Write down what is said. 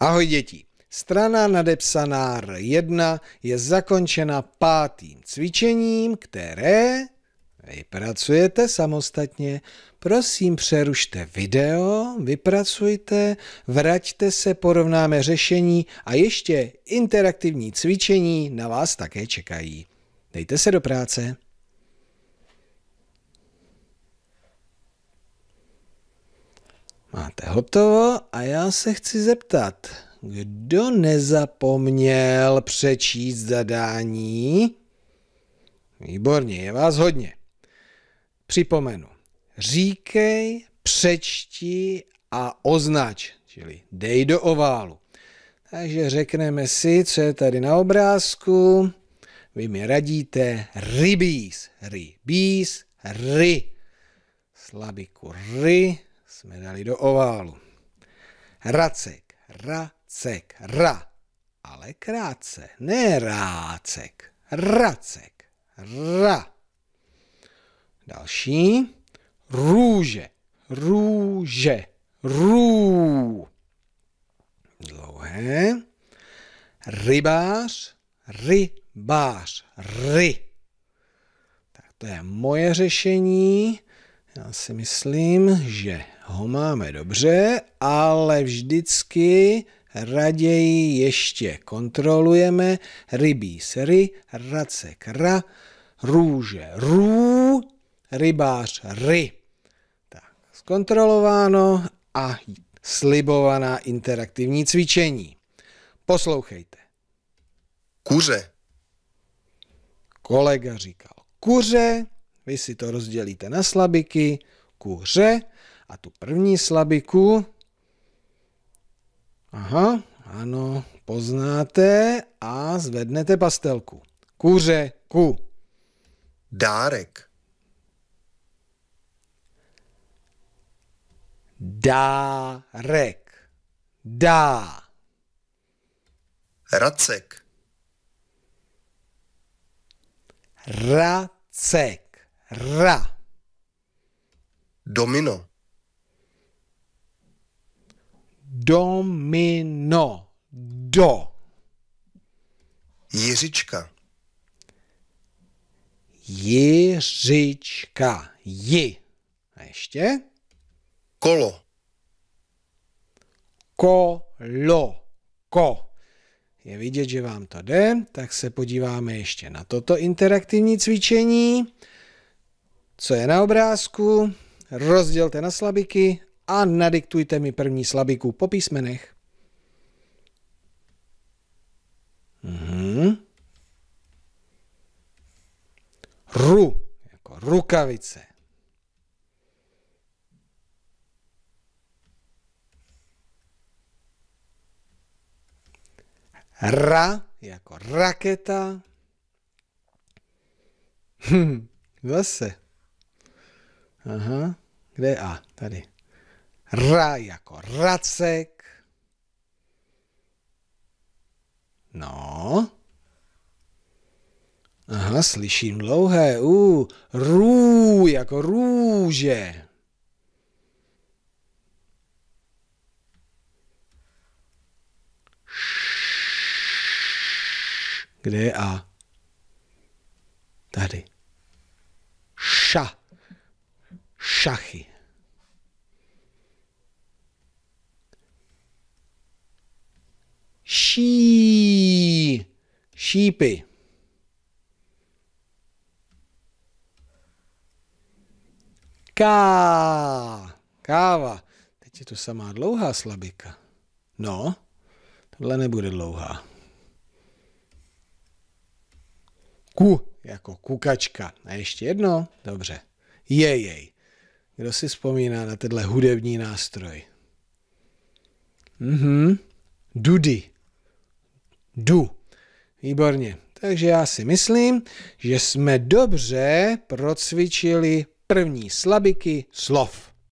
Ahoj děti! Strana nadepsaná R1 je zakončena pátým cvičením, které vypracujete samostatně. Prosím, přerušte video, vypracujte, vraťte se, porovnáme řešení a ještě interaktivní cvičení na vás také čekají. Dejte se do práce. Máte hotovo a já se chci zeptat, kdo nezapomněl přečíst zadání? Výborně, je vás hodně. Připomenu. Říkej, přečti a označ, čili dej do oválu. Takže řekneme si, co je tady na obrázku. Vy mi radíte rybíz, rybíz, ry. Slabiku ry, jsme dali do oválu. Racek, racek, ra, ale krátce, ne rácek, racek, ra. Další, růže, růže, rů. Dlouhé, rybář, rybář, ry. Tak to je moje řešení já si myslím, že ho máme dobře, ale vždycky raději ještě kontrolujeme rybí sry, race kra, růže rů, rybář ry. Tak, zkontrolováno a slibovaná interaktivní cvičení. Poslouchejte. Kuře. Kolega říkal kuře, vy si to rozdělíte na slabiky, kuře a tu první slabiku, aha, ano, poznáte a zvednete pastelku. Kuře, ku. Dárek. Dárek. Dá. Racek. Racek. Ra. Domino. Domino. Do. Jiřička. Jiřička. Ji. A ještě? Kolo. Kolo. Ko. Je vidět, že vám to jde, tak se podíváme ještě na toto interaktivní cvičení co je na obrázku, rozdělte na slabiky a nadiktujte mi první slabiku po písmenech. Mhm. Ru, jako rukavice. Ra, jako raketa. Hm, zase. Aha, kde je A? Tady. Ra jako racek. No. Aha, slyším dlouhé. U, rů, jako růže. Kde je A? Tady. Ša šachy. Ší, šípy. Ká, káva. Teď je to samá dlouhá slabika. No, tohle nebude dlouhá. Ku, jako kukačka. A ještě jedno, dobře. Jejej. Kdo si vzpomíná na tenhle hudební nástroj? Mhm. Dudy. Du. Výborně. Takže já si myslím, že jsme dobře procvičili první slabiky slov.